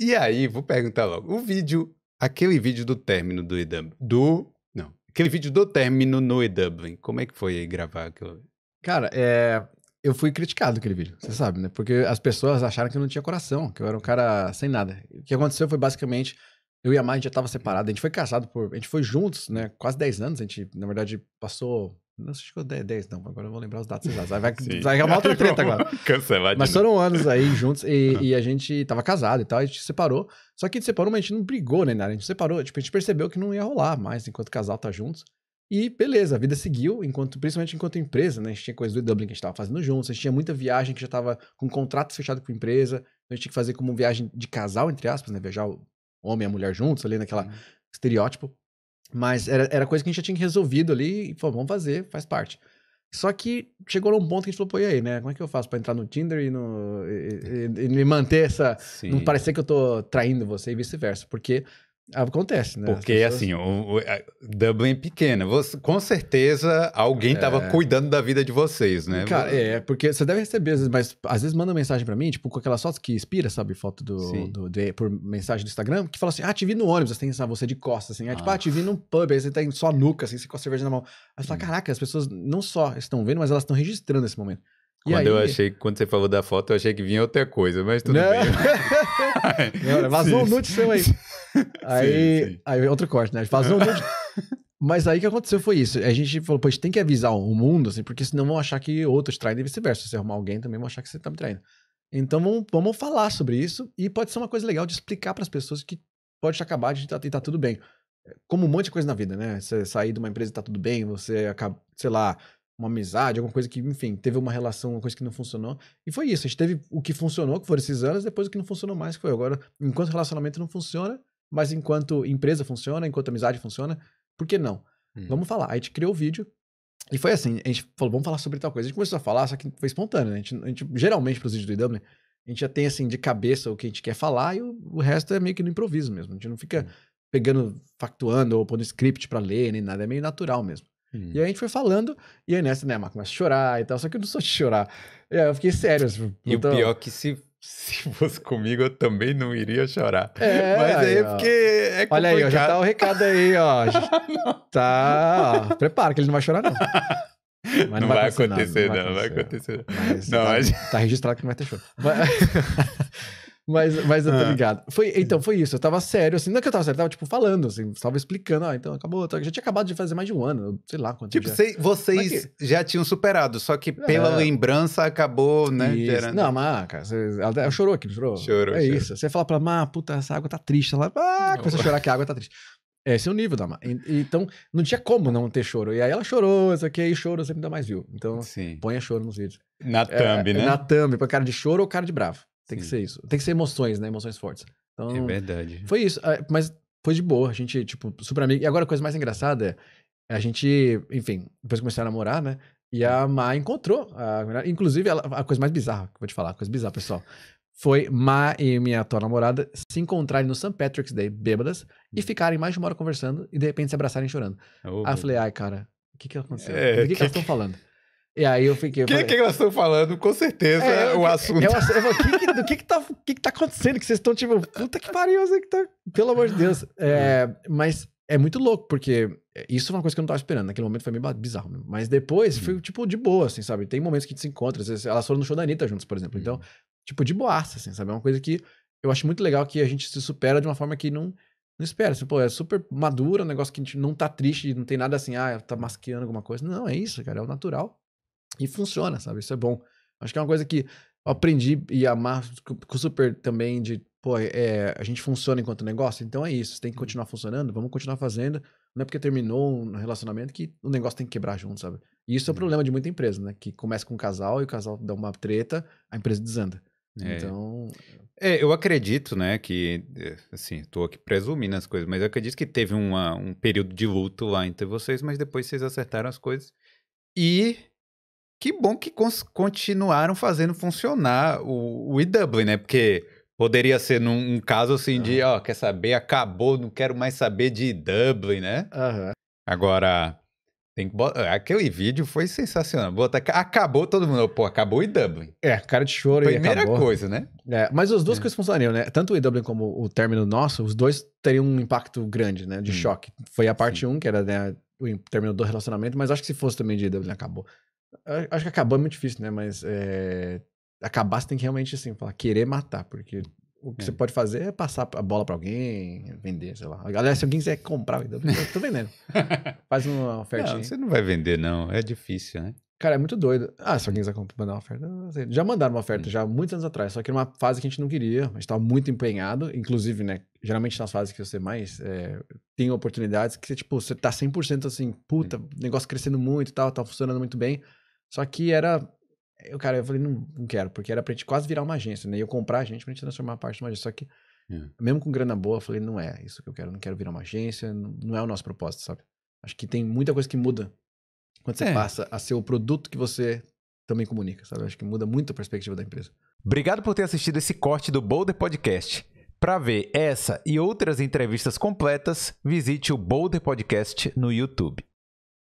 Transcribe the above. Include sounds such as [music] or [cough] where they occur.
E aí, vou perguntar logo. O vídeo, aquele vídeo do término do EW, do... Não, aquele vídeo do término no EW, como é que foi aí gravar aquilo? Cara, é... Eu fui criticado aquele vídeo, você sabe, né? Porque as pessoas acharam que eu não tinha coração, que eu era um cara sem nada. O que aconteceu foi basicamente eu e a Mai já tava separado, a gente foi casado por. A gente foi juntos, né? Quase 10 anos. A gente, na verdade, passou não, se ficou 10, não, agora eu vou lembrar os dados exatos. Vai, vai, acabar [laughs] outra [laughs] treta agora. Cancelar Mas foram anos aí juntos e, [laughs] e, a gente tava casado e tal, a gente separou. Só que a gente separou, mas a gente não brigou nem nada, a gente separou. Tipo, a gente percebeu que não ia rolar mais enquanto casal tá juntos. E beleza, a vida seguiu, enquanto, principalmente enquanto empresa, né? A gente tinha coisas do Dublin que a gente tava fazendo juntos, a gente tinha muita viagem que já tava com contrato fechado com a empresa, então, a gente tinha que fazer como viagem de casal, entre aspas, né? Viajar o homem e a mulher juntos, ali naquela uhum. estereótipo. Mas era, era coisa que a gente já tinha resolvido ali e falou, vamos fazer, faz parte. Só que chegou num ponto que a gente falou, pô, e aí, né? Como é que eu faço pra entrar no Tinder e, no, e, e, e me manter essa. Sim. Não parecer que eu tô traindo você e vice-versa. Porque Acontece, né? Porque, pessoas... assim, o, o, Dublin é pequena. Você, com certeza alguém estava é... cuidando da vida de vocês, né? Cara, é, porque você deve receber, mas às vezes manda mensagem para mim, tipo, com aquelas fotos que inspira, sabe? Foto do, do, do, por mensagem do Instagram, que fala assim: ah, te vi no ônibus, você tem assim, sabe, você de costas, assim. Ah. É, tipo, ah, te vi ah. num pub, aí você tem tá só nuca, assim, você com a cerveja na mão. Aí você fala: hum. caraca, as pessoas não só estão vendo, mas elas estão registrando esse momento quando eu achei, quando você falou da foto, eu achei que vinha outra coisa, mas tudo não. bem. [laughs] não, vazou sim, um nude seu aí. Sim, aí, sim. aí outro corte, né? Vazou um nude. Mas aí o que aconteceu foi isso. A gente falou, pô, a gente tem que avisar o mundo, assim, porque senão vão achar que outros traem e vice-versa. Se você arrumar alguém, também vão achar que você tá me traindo. Então vamos, vamos falar sobre isso e pode ser uma coisa legal de explicar para as pessoas que pode acabar de estar tá, tá tudo bem. Como um monte de coisa na vida, né? Você sair de uma empresa e tá tudo bem, você acaba, sei lá, uma amizade, alguma coisa que, enfim, teve uma relação, uma coisa que não funcionou. E foi isso. A gente teve o que funcionou, que foram esses anos, depois o que não funcionou mais, que foi agora. Enquanto relacionamento não funciona, mas enquanto empresa funciona, enquanto amizade funciona, por que não? Hum. Vamos falar. A gente criou o vídeo. E foi assim, a gente falou, vamos falar sobre tal coisa. A gente começou a falar, só que foi espontâneo, né? A gente, a gente geralmente, para os vídeos do IW, a gente já tem, assim, de cabeça o que a gente quer falar e o, o resto é meio que no improviso mesmo. A gente não fica hum. pegando, factuando ou pondo script para ler, nem nada. É meio natural mesmo. Hum. E aí a gente foi falando, e aí nessa, né, Marcos começa a chorar e tal, só que eu não sou de chorar. eu fiquei sério. Assim, e o então pior é que se [laughs] se fosse comigo, eu também não iria chorar. É, Mas aí, porque é complicado. Olha aí, ó, já tá o recado aí, ó. [laughs] tá, ó. Prepara que ele não vai chorar, não. [laughs] Mas não, não vai, acontecer, acontecer, não. Não vai acontecer. Não, vai acontecer. Mas, não, tá, mas... tá registrado que não vai ter choro. Mas, mas eu tô ah. ligado. Foi, então, foi isso. Eu tava sério, assim. Não é que eu tava sério, eu tava, tipo, falando, assim. Tava explicando, ah, então acabou. Já tinha acabado de fazer mais de um ano, sei lá quanto Tipo, Cê, vocês que... já tinham superado, só que é. pela é... lembrança acabou, né? Gerando... Não, mas, ah, cara, ela chorou aqui, chorou. Chorou. É isso. Você fala pra ela, puta, essa água tá triste. Ela, ah, começa a chorar que a água tá triste. Esse é o nível da Má. Então, não tinha como não ter choro. E aí ela chorou, isso aqui, e choro sempre dá mais viu Então, Sim. ponha choro nos vídeos. Na é, thumb, é, né? Na thumb, pra cara de choro ou cara de bravo. Tem que ser isso. Tem que ser emoções, né? Emoções fortes. Então, é verdade. Foi isso. Ah, mas foi de boa. A gente, tipo, super amigo. E agora a coisa mais engraçada é a gente, enfim, depois começaram a namorar, né? E a Ma encontrou. A, inclusive, ela, a coisa mais bizarra que eu vou te falar, a coisa bizarra, pessoal. Foi Ma e minha atual namorada se encontrarem no St. Patrick's Day, bêbadas, e hum. ficarem mais de uma hora conversando e de repente se abraçarem chorando. Oh, aí eu falei, ai, cara, o que que aconteceu? É, Do que, que, que elas estão falando? E aí eu fiquei. O que, é que elas estão falando? Com certeza é, eu, o assunto. Eu, eu, que, do que que, tá, que que tá acontecendo? Que vocês estão tipo, puta que pariu, isso que tá. Pelo amor de Deus. É, é, mas é muito louco, porque isso é uma coisa que eu não tava esperando. Naquele momento foi meio bizarro mesmo. Mas depois uhum. foi, tipo, de boa, assim, sabe? Tem momentos que a gente se encontra. Às vezes, elas foram no show da Anitta juntas, por exemplo. Então, uhum. tipo, de boaça, assim, sabe? É uma coisa que eu acho muito legal que a gente se supera de uma forma que não. Não espera, assim, tipo, pô, é super madura, é um negócio que a gente não tá triste, não tem nada assim, ah, tá masqueando alguma coisa. Não, é isso, cara, é o natural e funciona, sabe? Isso é bom. Acho que é uma coisa que eu aprendi e amar com o super também de, pô, é, a gente funciona enquanto negócio, então é isso, tem que uhum. continuar funcionando, vamos continuar fazendo. Não é porque terminou um relacionamento que o negócio tem que quebrar junto, sabe? E isso é o uhum. problema de muita empresa, né? Que começa com um casal e o casal dá uma treta, a empresa desanda. É. Então. É, eu acredito, né, que, eh, assim, estou aqui presumindo as coisas, mas eu acredito que teve uma, um período de luto lá entre vocês, mas depois vocês acertaram as coisas. E que bom que continuaram fazendo funcionar o, o Dublin né? Porque poderia ser num um caso assim uhum. de, ó, quer saber, acabou, não quero mais saber de Dublin né? Uhum. Agora, tem que botar... Ah, aquele vídeo foi sensacional. Botar... Acabou todo mundo. Pô, acabou o Dublin. É, cara de choro Primeira e Primeira coisa, né? É, mas as duas é. coisas funcionariam, né? Tanto o Dublin como o término nosso, os dois teriam um impacto grande, né? De hum. choque. Foi a parte 1, um, que era né, o término do relacionamento, mas acho que se fosse também de Dublin, acabou. Acho que acabar é muito difícil, né? Mas é, acabar você tem que realmente, assim, falar, querer matar, porque o que é. você pode fazer é passar a bola para alguém, vender, sei lá. Aliás, se alguém quiser comprar, eu tô vendendo. [laughs] Faz uma oferta. Não, você não vai vender, não. É difícil, né? Cara, é muito doido. Ah, se alguém quiser mandar uma oferta. Já mandaram uma oferta, já muitos anos atrás, só que numa fase que a gente não queria, a gente estava muito empenhado. Inclusive, né? Geralmente nas fases que você mais é, tem oportunidades que você, tipo, você tá 100% assim, puta, negócio crescendo muito e tal, tá funcionando muito bem. Só que era. Eu, cara, eu falei, não, não quero, porque era pra gente quase virar uma agência, né? Eu comprar a gente pra gente transformar a parte de uma agência. Só que, é. mesmo com grana boa, eu falei, não é isso que eu quero, não quero virar uma agência, não, não é o nosso propósito, sabe? Acho que tem muita coisa que muda quando você é. passa a ser o produto que você também comunica, sabe? Acho que muda muito a perspectiva da empresa. Obrigado por ter assistido esse corte do Boulder Podcast. Para ver essa e outras entrevistas completas, visite o Boulder Podcast no YouTube.